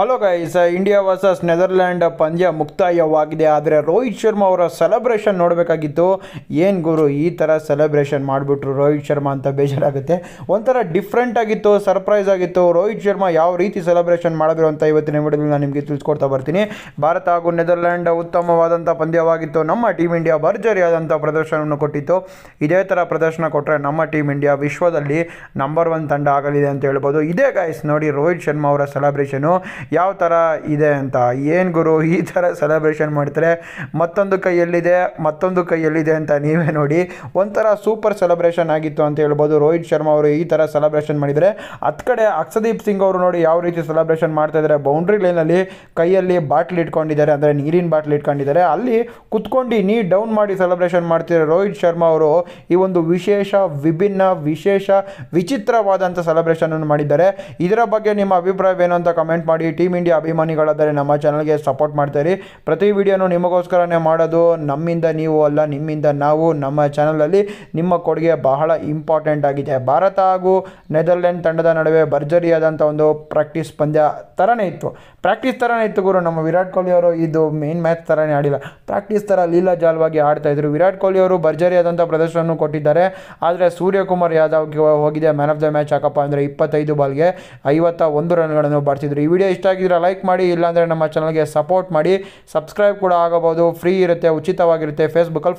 hello guys India versus Netherlands ಪಂದ್ಯ ಮುಕ್ತಾಯವಾಗಿದೆ ಆದರೆ ರೋಹಿತ್ ಶರ್ಮಾ ಅವರ ಸೆಲೆಬ್ರೇಷನ್ ನೋಡಬೇಕಾಗಿತ್ತು ಏನು ಗುರು ಈ ಥರ ಸೆಲೆಬ್ರೇಷನ್ ಮಾಡಿಬಿಟ್ರು ರೋಹಿತ್ ಶರ್ಮಾ ಅಂತ ಬೇಜಾರಾಗುತ್ತೆ ಒಂಥರ ಡಿಫ್ರೆಂಟ್ ಆಗಿತ್ತು ಸರ್ಪ್ರೈಸ್ ಆಗಿತ್ತು ರೋಹಿತ್ ಶರ್ಮಾ ಯಾವ ರೀತಿ ಸೆಲೆಬ್ರೇಷನ್ ಮಾಡಿದ್ರು ಅಂತ ಇವತ್ತಿನ ವಿಡಿಯೋದಲ್ಲಿ ನಾನು ನಿಮಗೆ ತಿಳಿಸ್ಕೊಡ್ತಾ ಬರ್ತೀನಿ ಭಾರತ ಹಾಗೂ ನೆದರ್ಲ್ಯಾಂಡ್ ಉತ್ತಮವಾದಂಥ ಪಂದ್ಯವಾಗಿತ್ತು ನಮ್ಮ ಟೀಮ್ ಇಂಡಿಯಾ ಆದಂಥ ಪ್ರದರ್ಶನವನ್ನು ಕೊಟ್ಟಿತ್ತು ಇದೇ ಥರ ಪ್ರದರ್ಶನ ಕೊಟ್ಟರೆ ನಮ್ಮ ಟೀಮ್ ಇಂಡಿಯಾ ವಿಶ್ವದಲ್ಲಿ ನಂಬರ್ ಒನ್ ತಂಡ ಆಗಲಿದೆ ಅಂತ ಹೇಳ್ಬೋದು ಇದೇ ಗಾಯಸ್ ನೋಡಿ ರೋಹಿತ್ ಶರ್ಮಾ ಅವರ ಸೆಲೆಬ್ರೇಷನು ಯಾವ ಥರ ಇದೆ ಅಂತ ಏನು ಗುರು ಈ ಥರ ಸೆಲೆಬ್ರೇಷನ್ ಮಾಡ್ತಾರೆ ಮತ್ತೊಂದು ಕೈಯಲ್ಲಿದೆ ಮತ್ತೊಂದು ಕೈಯಲ್ಲಿದೆ ಅಂತ ನೀವೇ ನೋಡಿ ಒಂಥರ ಸೂಪರ್ ಸೆಲೆಬ್ರೇಷನ್ ಆಗಿತ್ತು ಅಂತ ಹೇಳ್ಬೋದು ರೋಹಿತ್ ಶರ್ಮಾ ಅವರು ಈ ಥರ ಸೆಲೆಬ್ರೇಷನ್ ಮಾಡಿದರೆ ಹತ್ತು ಕಡೆ ಅಕ್ಷದೀಪ್ ಸಿಂಗ್ ಅವರು ನೋಡಿ ಯಾವ ರೀತಿ ಸೆಲೆಬ್ರೇಷನ್ ಮಾಡ್ತಾಯಿದ್ದಾರೆ ಬೌಂಡ್ರಿ ಲೈನಲ್ಲಿ ಕೈಯಲ್ಲಿ ಬಾಟ್ಲ್ ಇಟ್ಕೊಂಡಿದ್ದಾರೆ ಅಂದರೆ ನೀರಿನ ಬಾಟ್ಲ್ ಇಟ್ಕೊಂಡಿದ್ದಾರೆ ಅಲ್ಲಿ ಕುತ್ಕೊಂಡು ನೀ ಡೌನ್ ಮಾಡಿ ಸೆಲೆಬ್ರೇಷನ್ ಮಾಡ್ತಿದ್ದಾರೆ ರೋಹಿತ್ ಶರ್ಮಾ ಅವರು ಈ ಒಂದು ವಿಶೇಷ ವಿಭಿನ್ನ ವಿಶೇಷ ವಿಚಿತ್ರವಾದಂಥ ಸೆಲೆಬ್ರೇಷನನ್ನು ಮಾಡಿದ್ದಾರೆ ಇದರ ಬಗ್ಗೆ ನಿಮ್ಮ ಅಭಿಪ್ರಾಯವೇನು ಅಂತ ಕಮೆಂಟ್ ಮಾಡಿ ಟೀಮ್ ಇಂಡಿಯಾ ಅಭಿಮಾನಿಗಳಾದರೆ ನಮ್ಮ ಚಾನಲ್ಗೆ ಸಪೋರ್ಟ್ ಮಾಡ್ತಾಯಿರಿ ಪ್ರತಿ ವಿಡಿಯೋನೂ ನಿಮಗೋಸ್ಕರನೇ ಮಾಡೋದು ನಮ್ಮಿಂದ ನೀವು ಅಲ್ಲ ನಿಮ್ಮಿಂದ ನಾವು ನಮ್ಮ ಚಾನಲಲ್ಲಿ ನಿಮ್ಮ ಕೊಡುಗೆ ಬಹಳ ಇಂಪಾರ್ಟೆಂಟ್ ಆಗಿದೆ ಭಾರತ ಹಾಗೂ ನೆದರ್ಲ್ಯಾಂಡ್ ತಂಡದ ನಡುವೆ ಭರ್ಜರಿಯಾದಂಥ ಒಂದು ಪ್ರಾಕ್ಟೀಸ್ ಪಂದ್ಯ ಥರನೇ ಇತ್ತು ಪ್ರಾಕ್ಟೀಸ್ ಥರನೇ ಇತ್ತು ಗುರು ನಮ್ಮ ವಿರಾಟ್ ಕೊಹ್ಲಿ ಅವರು ಇದು ಮೇನ್ ಮ್ಯಾಚ್ ಥರನೇ ಆಡಿಲ್ಲ ಪ್ರಾಕ್ಟೀಸ್ ಥರ ಲೀಲಾ ಜಾಲವಾಗಿ ಆಡ್ತಾಯಿದ್ರು ವಿರಾಟ್ ಕೊಹ್ಲಿ ಅವರು ಭರ್ಜರಿಯಾದಂಥ ಪ್ರದರ್ಶನವನ್ನು ಕೊಟ್ಟಿದ್ದಾರೆ ಆದರೆ ಸೂರ್ಯಕುಮಾರ್ ಯಾದವ್ಗೆ ಹೋಗಿದೆ ಮ್ಯಾನ್ ಆಫ್ ದ ಮ್ಯಾಚ್ ಹಾಕಪ್ಪ ಅಂದರೆ ಇಪ್ಪತ್ತೈದು ಬಾಲ್ಗೆ ಐವತ್ತ ಒಂದು ರನ್ಗಳನ್ನು ಬಾರಿಸಿದ್ರು ಈ ವಿಡಿಯೋ ಇಷ್ಟ ಆಗಿದ್ರೆ ಲೈಕ್ ಮಾಡಿ ಇಲ್ಲಾಂದರೆ ನಮ್ಮ ಚಾನಲ್ಗೆ ಸಪೋರ್ಟ್ ಮಾಡಿ ಸಬ್ಸ್ಕ್ರೈಬ್ ಕೂಡ ಆಗಬಹುದು ಫ್ರೀ ಇರುತ್ತೆ ಉಚಿತವಾಗಿರುತ್ತೆ ಅಲ್ಲಿ